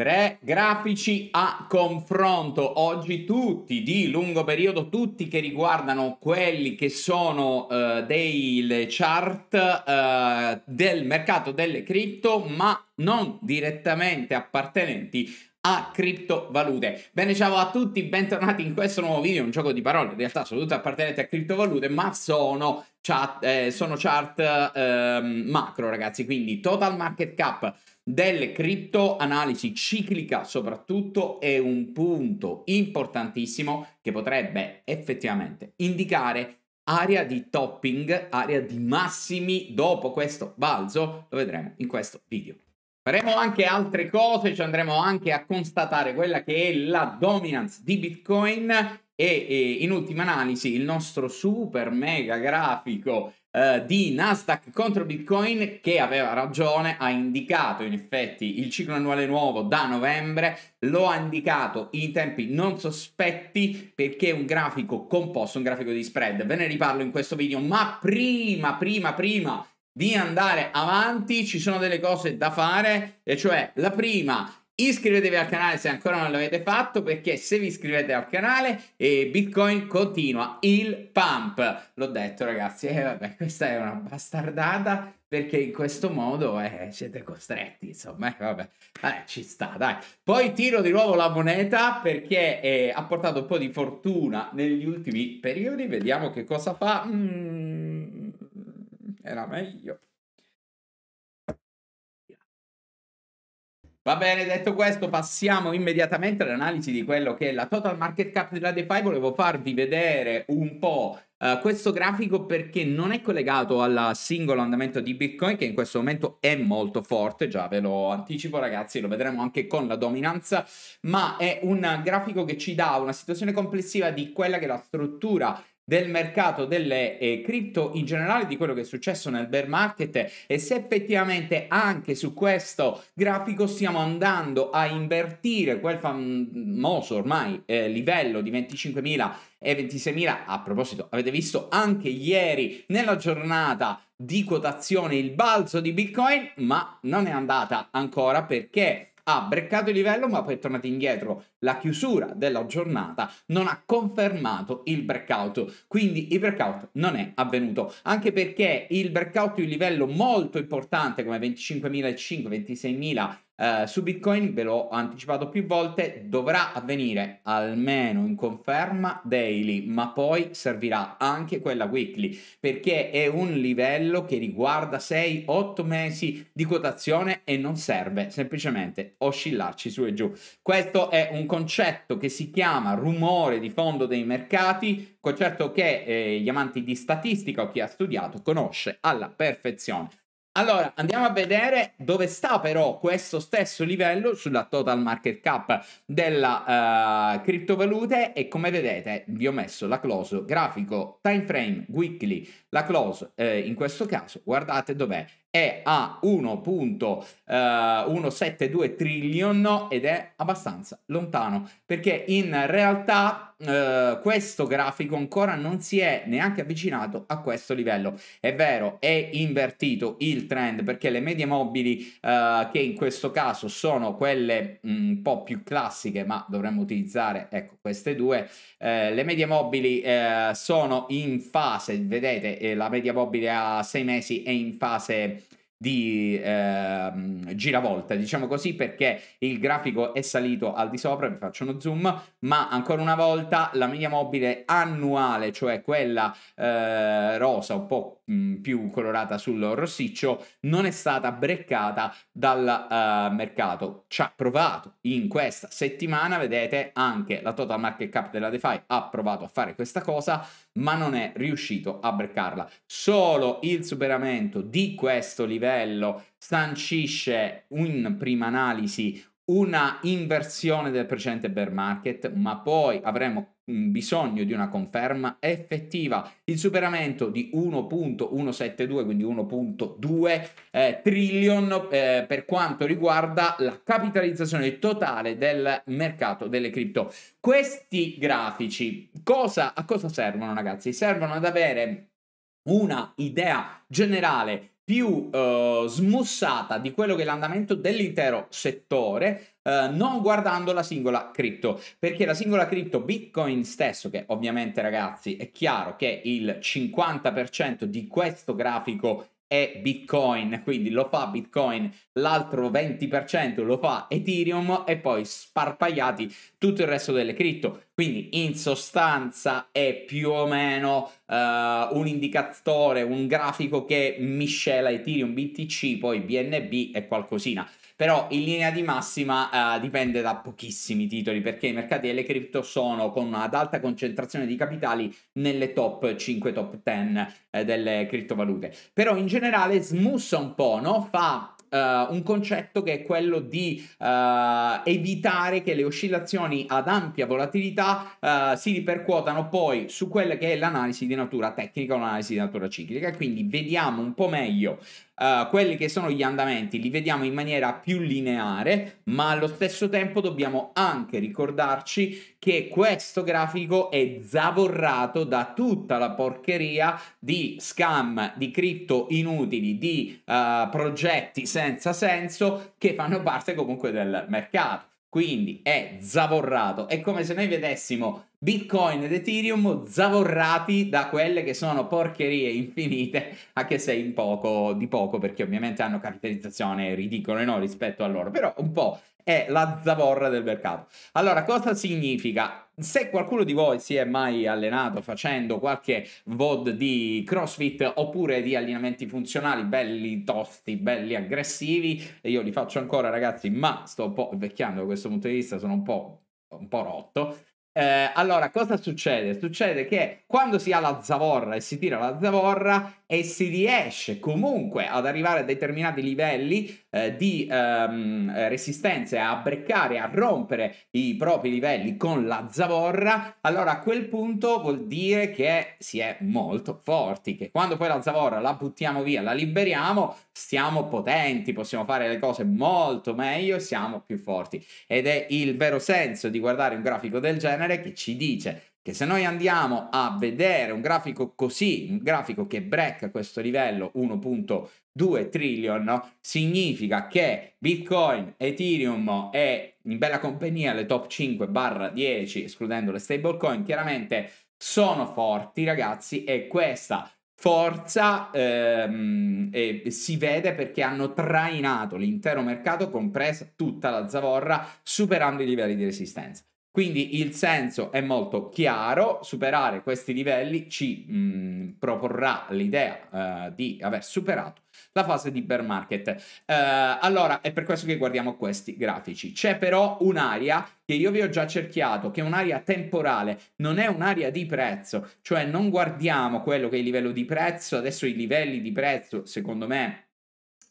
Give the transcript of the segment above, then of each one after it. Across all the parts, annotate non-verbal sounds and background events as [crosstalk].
Tre grafici a confronto, oggi tutti di lungo periodo, tutti che riguardano quelli che sono uh, dei chart uh, del mercato delle cripto, ma non direttamente appartenenti a criptovalute. Bene, ciao a tutti, bentornati in questo nuovo video, un gioco di parole, in realtà sono tutte appartenenti a criptovalute, ma sono chart, eh, sono chart eh, macro, ragazzi, quindi total market cap delle criptoanalisi ciclica soprattutto è un punto importantissimo che potrebbe effettivamente indicare area di topping, area di massimi dopo questo balzo, lo vedremo in questo video. Faremo anche altre cose, ci andremo anche a constatare quella che è la dominance di Bitcoin e, e in ultima analisi il nostro super mega grafico eh, di Nasdaq contro Bitcoin che aveva ragione, ha indicato in effetti il ciclo annuale nuovo da novembre, lo ha indicato in tempi non sospetti perché è un grafico composto, un grafico di spread. Ve ne riparlo in questo video, ma prima, prima, prima di andare avanti, ci sono delle cose da fare, e cioè la prima Iscrivetevi al canale se ancora non l'avete fatto perché se vi iscrivete al canale e eh, Bitcoin continua il pump. L'ho detto ragazzi, e eh, vabbè questa è una bastardata perché in questo modo eh, siete costretti insomma, eh, vabbè, vabbè eh, ci sta dai. Poi tiro di nuovo la moneta perché ha portato un po' di fortuna negli ultimi periodi, vediamo che cosa fa. Mm era meglio. Va bene, detto questo, passiamo immediatamente all'analisi di quello che è la total market cap della DeFi. Volevo farvi vedere un po' Uh, questo grafico perché non è collegato al singolo andamento di Bitcoin che in questo momento è molto forte, già ve lo anticipo ragazzi, lo vedremo anche con la dominanza, ma è un grafico che ci dà una situazione complessiva di quella che è la struttura del mercato delle eh, cripto in generale, di quello che è successo nel bear market e se effettivamente anche su questo grafico stiamo andando a invertire quel famoso ormai eh, livello di 25.000 e 26.000. A proposito, avete visto anche ieri nella giornata di quotazione il balzo di Bitcoin, ma non è andata ancora perché ha breccato il livello ma poi è tornato indietro. La chiusura della giornata non ha confermato il breakout, quindi il breakout non è avvenuto, anche perché il breakout di un livello molto importante come 25.005, 26.000 Uh, su Bitcoin, ve l'ho anticipato più volte, dovrà avvenire almeno in conferma daily, ma poi servirà anche quella weekly, perché è un livello che riguarda 6-8 mesi di quotazione e non serve semplicemente oscillarci su e giù. Questo è un concetto che si chiama rumore di fondo dei mercati, concetto che eh, gli amanti di statistica o chi ha studiato conosce alla perfezione. Allora, andiamo a vedere dove sta però questo stesso livello sulla total market cap della uh, criptovalute e come vedete vi ho messo la close grafico time frame weekly, la close eh, in questo caso guardate dov'è è a 1.172 eh, trillion ed è abbastanza lontano perché in realtà eh, questo grafico ancora non si è neanche avvicinato a questo livello è vero è invertito il trend perché le medie mobili eh, che in questo caso sono quelle mm, un po' più classiche ma dovremmo utilizzare ecco queste due eh, le medie mobili eh, sono in fase vedete eh, la media mobile a 6 mesi è in fase di ehm, giravolta, diciamo così, perché il grafico è salito al di sopra, vi faccio uno zoom, ma ancora una volta la media mobile annuale, cioè quella eh, rosa un po' Mm, più colorata sul rossiccio, non è stata breccata dal uh, mercato. Ci ha provato in questa settimana, vedete anche la total market cap della DeFi ha provato a fare questa cosa, ma non è riuscito a breccarla. Solo il superamento di questo livello sancisce in prima analisi una inversione del precedente bear market, ma poi avremo bisogno di una conferma effettiva. Il superamento di 1.172, quindi 1.2 eh, trillion eh, per quanto riguarda la capitalizzazione totale del mercato delle cripto. Questi grafici cosa, a cosa servono ragazzi? Servono ad avere una idea generale più eh, smussata di quello che è l'andamento dell'intero settore, eh, non guardando la singola cripto, perché la singola cripto Bitcoin stesso, che ovviamente ragazzi è chiaro che il 50% di questo grafico è Bitcoin, quindi lo fa Bitcoin, l'altro 20% lo fa Ethereum e poi sparpagliati tutto il resto delle cripto. Quindi in sostanza è più o meno uh, un indicatore, un grafico che miscela Ethereum, BTC, poi BNB e qualcosina però in linea di massima eh, dipende da pochissimi titoli perché i mercati delle cripto sono con ad alta concentrazione di capitali nelle top 5, top 10 eh, delle criptovalute. Però in generale smussa un po', no? Fa Uh, un concetto che è quello di uh, evitare che le oscillazioni ad ampia volatilità uh, si ripercuotano poi su quella che è l'analisi di natura tecnica o l'analisi di natura ciclica. Quindi vediamo un po' meglio uh, quelli che sono gli andamenti li vediamo in maniera più lineare, ma allo stesso tempo dobbiamo anche ricordarci che questo grafico è zavorrato da tutta la porcheria di scam, di cripto inutili, di uh, progetti senza senso che fanno parte comunque del mercato quindi è zavorrato. È come se noi vedessimo Bitcoin ed Ethereum zavorrati da quelle che sono porcherie infinite, anche se in poco, di poco, perché ovviamente hanno capitalizzazione ridicola no, rispetto a loro, però un po' è la zavorra del mercato. Allora, cosa significa? Se qualcuno di voi si è mai allenato facendo qualche VOD di CrossFit oppure di allenamenti funzionali belli tosti, belli aggressivi, e io li faccio ancora ragazzi, ma sto un po' invecchiando da questo punto di vista, sono un po', un po rotto, eh, allora, cosa succede? Succede che quando si ha la zavorra e si tira la zavorra e si riesce comunque ad arrivare a determinati livelli eh, di ehm, eh, resistenza a breccare, a rompere i propri livelli con la zavorra, allora a quel punto vuol dire che si è molto forti, che quando poi la zavorra la buttiamo via, la liberiamo, siamo potenti, possiamo fare le cose molto meglio, siamo più forti. Ed è il vero senso di guardare un grafico del genere genere che ci dice che se noi andiamo a vedere un grafico così, un grafico che break questo livello 1.2 trillion, no? significa che Bitcoin, Ethereum e in bella compagnia le top 5 barra 10, escludendo le stablecoin, chiaramente sono forti ragazzi e questa forza ehm, eh, si vede perché hanno trainato l'intero mercato, compresa tutta la zavorra, superando i livelli di resistenza. Quindi il senso è molto chiaro, superare questi livelli ci mh, mm, proporrà l'idea uh, di aver superato la fase di bear market. Uh, allora, è per questo che guardiamo questi grafici. C'è però un'area che io vi ho già cerchiato, che è un'area temporale, non è un'area di prezzo, cioè non guardiamo quello che è il livello di prezzo, adesso i livelli di prezzo, secondo me,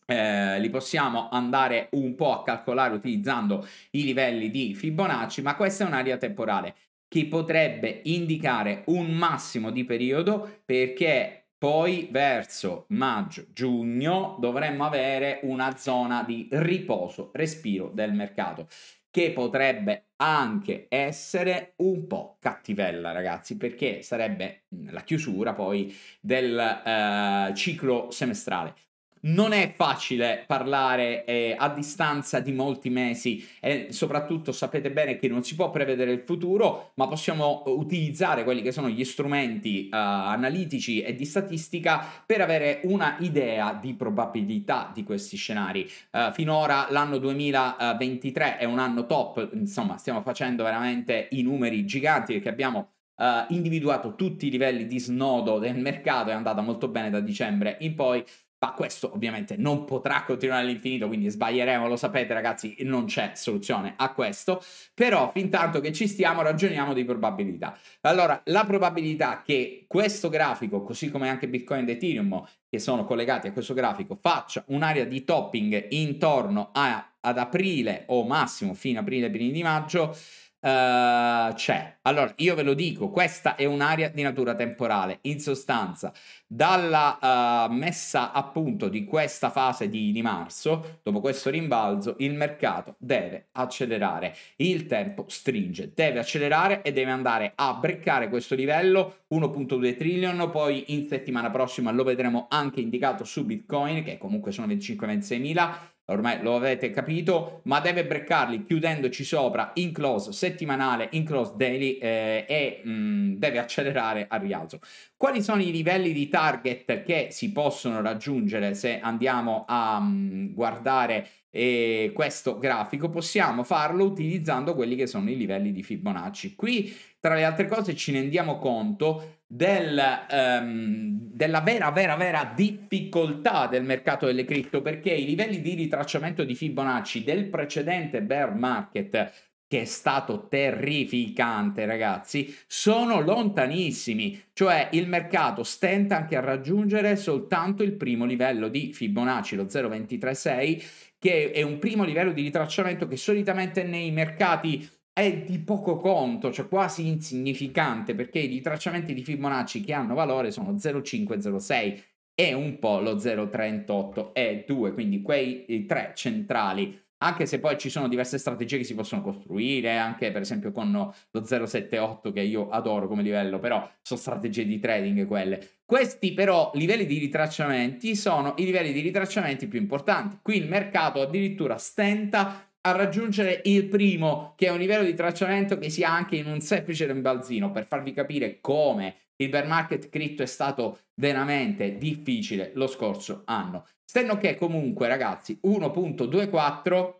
eh, li possiamo andare un po' a calcolare utilizzando i livelli di Fibonacci, ma questa è un'area temporale che potrebbe indicare un massimo di periodo perché poi verso maggio-giugno dovremmo avere una zona di riposo, respiro del mercato che potrebbe anche essere un po' cattivella, ragazzi, perché sarebbe mm, la chiusura poi del eh, ciclo semestrale non è facile parlare eh, a distanza di molti mesi e soprattutto sapete bene che non si può prevedere il futuro, ma possiamo utilizzare quelli che sono gli strumenti eh, analitici e di statistica per avere una idea di probabilità di questi scenari. Eh, finora l'anno 2023 è un anno top, insomma stiamo facendo veramente i numeri giganti perché abbiamo eh, individuato tutti i livelli di snodo del mercato, è andata molto bene da dicembre in poi ma questo ovviamente non potrà continuare all'infinito, quindi sbaglieremo, lo sapete ragazzi, non c'è soluzione a questo, però fin tanto che ci stiamo ragioniamo di probabilità. Allora, la probabilità che questo grafico, così come anche Bitcoin ed Ethereum, che sono collegati a questo grafico, faccia un'area di topping intorno a, ad aprile o massimo fino a aprile, primi di maggio, Ehm, c'è. Allora, io ve lo dico, questa è un'area di natura temporale. In sostanza, dalla uh, messa a punto di questa fase di, di marzo, dopo questo rimbalzo, il mercato deve accelerare. Il tempo stringe, deve accelerare e deve andare a breccare questo livello 1.2 trillion, poi in settimana prossima lo vedremo anche indicato su Bitcoin, che comunque sono 25-26 mila, ormai lo avete capito, ma deve breccarli chiudendoci sopra in close settimanale, in close daily eh, e mh, mm, deve accelerare al rialzo. Quali sono i livelli di target che si possono raggiungere se andiamo a mh, mm, guardare eh, questo grafico? Possiamo farlo utilizzando quelli che sono i livelli di Fibonacci. Qui tra le altre cose ci rendiamo conto del, um, della vera, vera, vera difficoltà del mercato delle cripto perché i livelli di ritracciamento di Fibonacci del precedente bear market che è stato terrificante ragazzi, sono lontanissimi, cioè il mercato stenta anche a raggiungere soltanto il primo livello di Fibonacci, lo 0,236, che è un primo livello di ritracciamento che solitamente nei mercati è di poco conto, cioè quasi insignificante, perché i tracciamenti di Fibonacci che hanno valore sono 0,506 e un po' lo 0,38 e 2, quindi quei tre centrali anche se poi ci sono diverse strategie che si possono costruire, anche per esempio con lo 078 che io adoro come livello, però sono strategie di trading quelle. Questi però livelli di ritracciamenti sono i livelli di ritracciamenti più importanti. Qui il mercato addirittura stenta a raggiungere il primo, che è un livello di tracciamento che si ha anche in un semplice rimbalzino, per farvi capire come il bear market cripto è stato veramente difficile lo scorso anno. Stenno che comunque, ragazzi, 1.24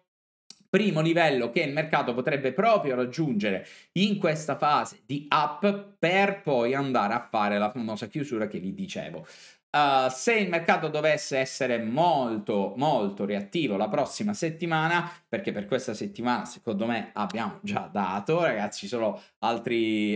primo livello che il mercato potrebbe proprio raggiungere in questa fase di up per poi andare a fare la famosa chiusura che vi dicevo. Eh, se il mercato dovesse essere molto molto reattivo la prossima settimana, perché per questa settimana secondo me abbiamo già dato, ragazzi, ci sono altre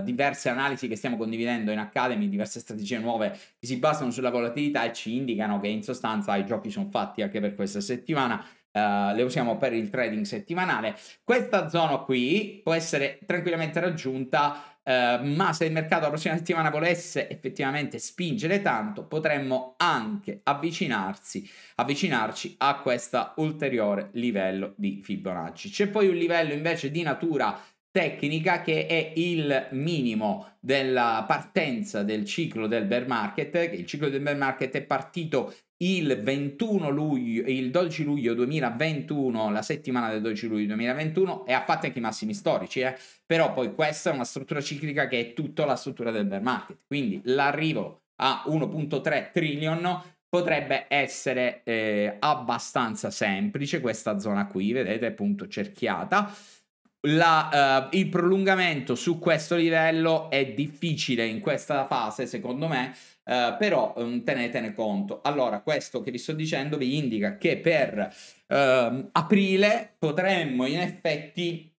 uh, diverse analisi che stiamo condividendo in Academy, diverse strategie nuove che si basano sulla volatilità e ci indicano che in sostanza i giochi sono fatti anche per questa settimana. Uh, le usiamo per il trading settimanale. Questa zona qui può essere tranquillamente raggiunta Ehm, ma se il mercato la prossima settimana volesse effettivamente spingere tanto, potremmo anche avvicinarci a questo ulteriore livello di Fibonacci. C'è poi un livello invece di natura tecnica che è il minimo della partenza del ciclo del bear market. Il ciclo del bear market è partito il 21 luglio, il 12 luglio 2021, la settimana del 12 luglio 2021 e ha fatto anche i massimi storici, eh? però poi questa è una struttura ciclica che è tutta la struttura del bear market, quindi l'arrivo a 1.3 trillion potrebbe essere eh, abbastanza semplice questa zona qui, vedete, appunto cerchiata, la, uh, il prolungamento su questo livello è difficile in questa fase, secondo me, uh, però um, tenetene conto. Allora, questo che vi sto dicendo vi indica che per uh, aprile potremmo in effetti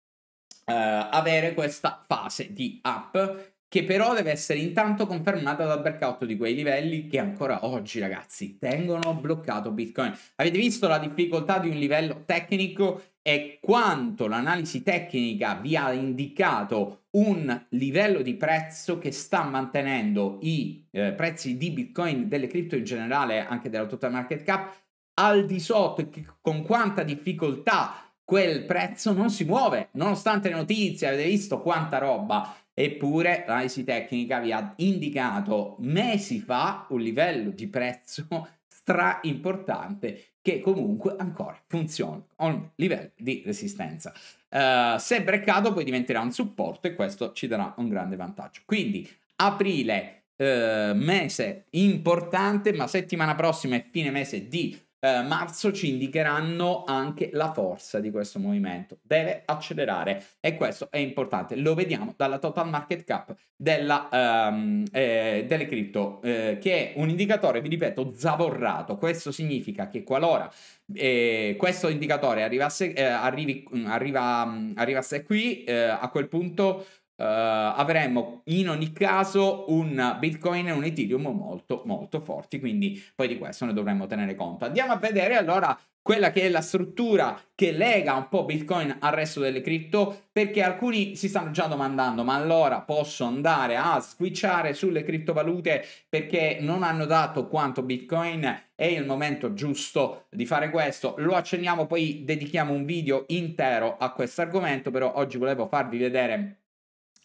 eh, avere questa fase di up che però deve essere intanto confermata dal breakout di quei livelli che ancora oggi ragazzi tengono bloccato Bitcoin. Avete visto la difficoltà di un livello tecnico e quanto l'analisi tecnica vi ha indicato un livello di prezzo che sta mantenendo i eh, prezzi di Bitcoin, delle cripto in generale, anche della total market cap, al di sotto con quanta difficoltà quel prezzo non si muove, nonostante le notizie, avete visto quanta roba Eppure l'analisi tecnica vi ha indicato mesi fa un livello di prezzo [laughs] stra importante che comunque ancora funziona a un livello di resistenza. Uh, se breccato poi diventerà un supporto e questo ci darà un grande vantaggio. Quindi aprile, uh, mese importante, ma settimana prossima e fine mese di eh, marzo ci indicheranno anche la forza di questo movimento. Deve accelerare e questo è importante. Lo vediamo dalla total market cap della, ehm, eh, delle cripto, eh, che è un indicatore, vi ripeto, zavorrato. Questo significa che qualora eh, questo indicatore arrivasse, eh, arrivi, arriva, arrivasse qui, eh, a quel punto Uh, eh, avremo in ogni caso un Bitcoin e un Ethereum molto molto forti, quindi poi di questo ne dovremmo tenere conto. Andiamo a vedere allora quella che è la struttura che lega un po' Bitcoin al resto delle cripto, perché alcuni si stanno già domandando, ma allora posso andare a switchare sulle criptovalute perché non hanno dato quanto Bitcoin? È il momento giusto di fare questo. Lo accenniamo, poi dedichiamo un video intero a questo argomento, però oggi volevo farvi vedere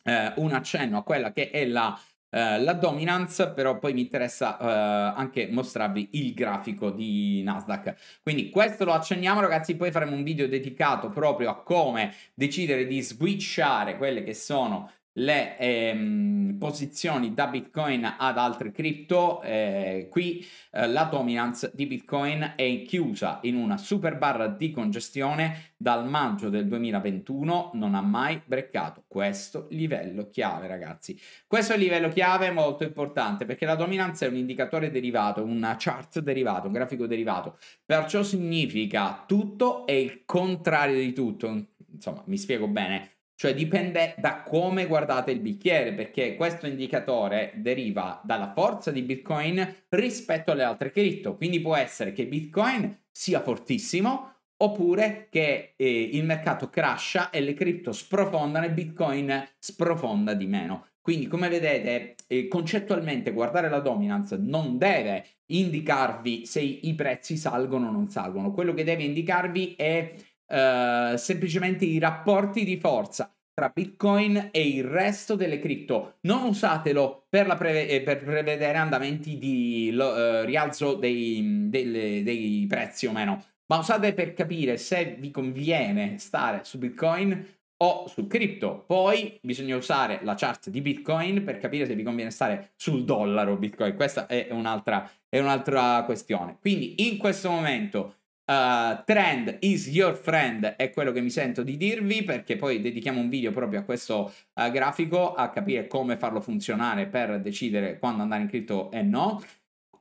eh, un accenno a quella che è la, eh, la dominance, però poi mi interessa eh, anche mostrarvi il grafico di Nasdaq. Quindi questo lo accenniamo ragazzi, poi faremo un video dedicato proprio a come decidere di switchare quelle che sono le ehm, posizioni da Bitcoin ad altre cripto, eh, qui eh, la dominance di Bitcoin è chiusa in una super barra di congestione dal maggio del 2021, non ha mai breccato questo livello chiave, ragazzi. Questo è il livello chiave molto importante perché la dominanza è un indicatore derivato, una chart derivata, un grafico derivato, perciò significa tutto e il contrario di tutto. Insomma, mi spiego bene cioè dipende da come guardate il bicchiere, perché questo indicatore deriva dalla forza di Bitcoin rispetto alle altre cripto. Quindi può essere che Bitcoin sia fortissimo, oppure che eh, il mercato crasha e le cripto sprofondano e Bitcoin sprofonda di meno. Quindi come vedete eh, concettualmente guardare la dominance non deve indicarvi se i prezzi salgono o non salgono, quello che deve indicarvi è eh, semplicemente i rapporti di forza tra Bitcoin e il resto delle cripto. Non usatelo per, preve- eh, per prevedere andamenti di lo- eh, rialzo dei, delle, dei prezzi o meno, ma usate per capire se vi conviene stare su Bitcoin o su cripto. Poi bisogna usare la chart di Bitcoin per capire se vi conviene stare sul dollaro Bitcoin. Questa è un'altra, è un'altra questione. Quindi in questo momento Uh, trend is your friend è quello che mi sento di dirvi perché poi dedichiamo un video proprio a questo uh, grafico a capire come farlo funzionare per decidere quando andare in cripto e no.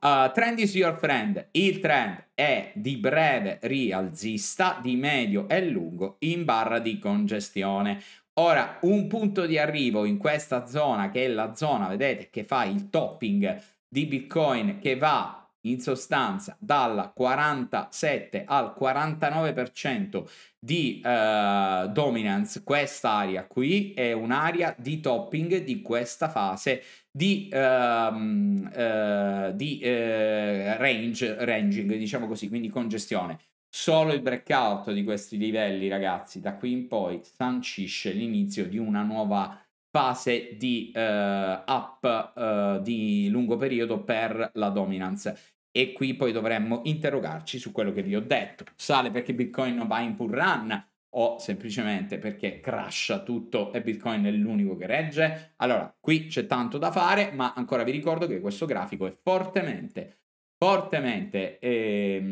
Uh, trend is your friend, il trend è di breve rialzista, di medio e lungo in barra di congestione. Ora, un punto di arrivo in questa zona, che è la zona, vedete, che fa il topping di Bitcoin che va in sostanza dal 47 al 49% di eh, dominance area qui è un'area di topping di questa fase di, ehm, eh, di eh, range, ranging diciamo così quindi congestione solo il breakout di questi livelli ragazzi da qui in poi sancisce l'inizio di una nuova fase di uh, up uh, di lungo periodo per la dominance. E qui poi dovremmo interrogarci su quello che vi ho detto. Sale perché Bitcoin non va in pull run o semplicemente perché crasha tutto e Bitcoin è l'unico che regge? Allora, qui c'è tanto da fare, ma ancora vi ricordo che questo grafico è fortemente fortemente eh,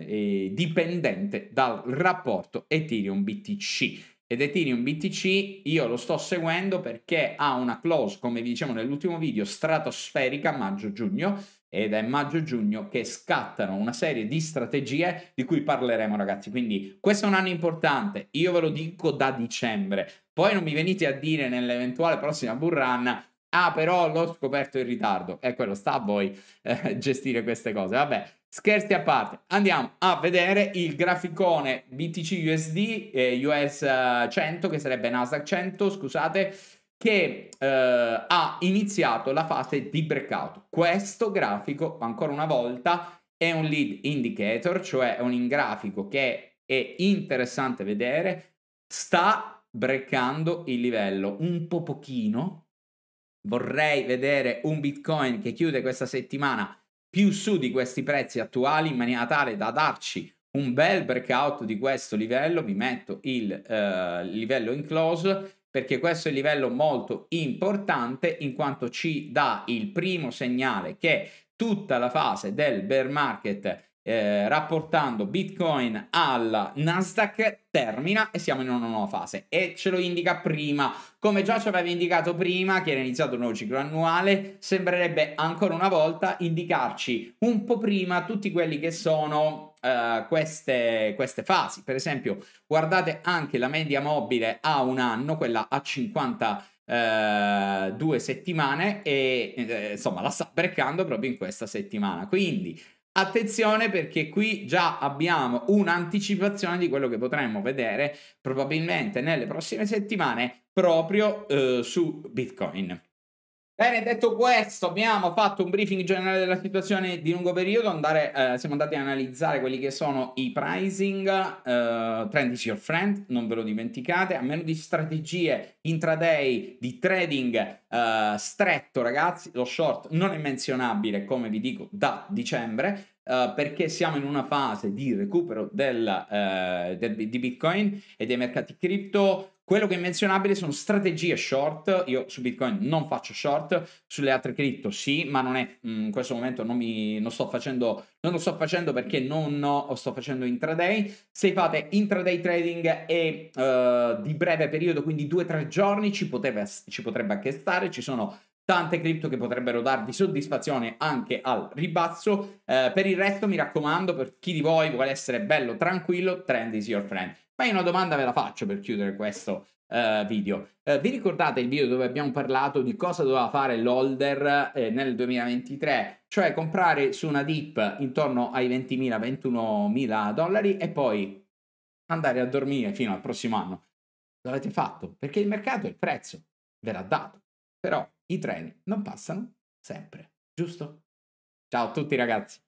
eh, dipendente dal rapporto Ethereum BTC ed Ethereum BTC io lo sto seguendo perché ha una close, come vi dicevo nell'ultimo video, stratosferica maggio-giugno ed è maggio-giugno che scattano una serie di strategie di cui parleremo ragazzi, quindi questo è un anno importante, io ve lo dico da dicembre, poi non mi venite a dire nell'eventuale prossima burrana ah però l'ho scoperto in ritardo, E quello, sta a voi eh, gestire queste cose, vabbè Scherzi a parte, andiamo a vedere il graficone BTC USD, eh, US 100, eh, che sarebbe Nasdaq 100, scusate, che eh, ha iniziato la fase di breakout. Questo grafico, ancora una volta, è un lead indicator, cioè è un grafico che è interessante vedere, sta breakando il livello un po' pochino. Vorrei vedere un Bitcoin che chiude questa settimana più su di questi prezzi attuali in maniera tale da darci un bel breakout di questo livello, vi metto il eh, livello in close perché questo è un livello molto importante in quanto ci dà il primo segnale che tutta la fase del bear market eh, rapportando Bitcoin al Nasdaq termina e siamo in una nuova fase e ce lo indica prima come già ci aveva indicato prima che era iniziato il nuovo ciclo annuale sembrerebbe ancora una volta indicarci un po' prima tutti quelli che sono Uh, queste, queste, fasi. Per esempio, guardate anche la media mobile a un anno, quella a 52 uh, eh, settimane e eh, insomma la sta breccando proprio in questa settimana quindi Attenzione perché qui già abbiamo un'anticipazione di quello che potremmo vedere probabilmente nelle prossime settimane proprio eh, su Bitcoin. Bene, detto questo, abbiamo fatto un briefing generale della situazione di lungo periodo, andare, eh, siamo andati ad analizzare quelli che sono i pricing, eh, trend is your friend, non ve lo dimenticate, a meno di strategie intraday, di trading eh, stretto ragazzi, lo short non è menzionabile come vi dico da dicembre, Uh, perché siamo in una fase di recupero del, uh, del, di Bitcoin e dei mercati cripto. Quello che è menzionabile sono strategie short, io su Bitcoin non faccio short, sulle altre cripto sì, ma non è, mm, in questo momento non, mi, non, sto facendo, non lo sto facendo perché non no, sto facendo intraday. Se fate intraday trading e uh, di breve periodo, quindi 2-3 giorni, ci, poteva, ci potrebbe anche stare, ci sono tante cripto che potrebbero darvi soddisfazione anche al ribasso. Eh, per il resto, mi raccomando, per chi di voi vuole essere bello tranquillo, trend is your friend. Ma io una domanda ve la faccio per chiudere questo Uh, video. Uh, vi ricordate il video dove abbiamo parlato di cosa doveva fare l'holder eh, nel 2023? Cioè comprare su una dip intorno ai 20.000-21.000 dollari e poi andare a dormire fino al prossimo anno. L'avete fatto perché il mercato, e il prezzo, ve l'ha dato però i treni non passano sempre, giusto? Ciao a tutti ragazzi!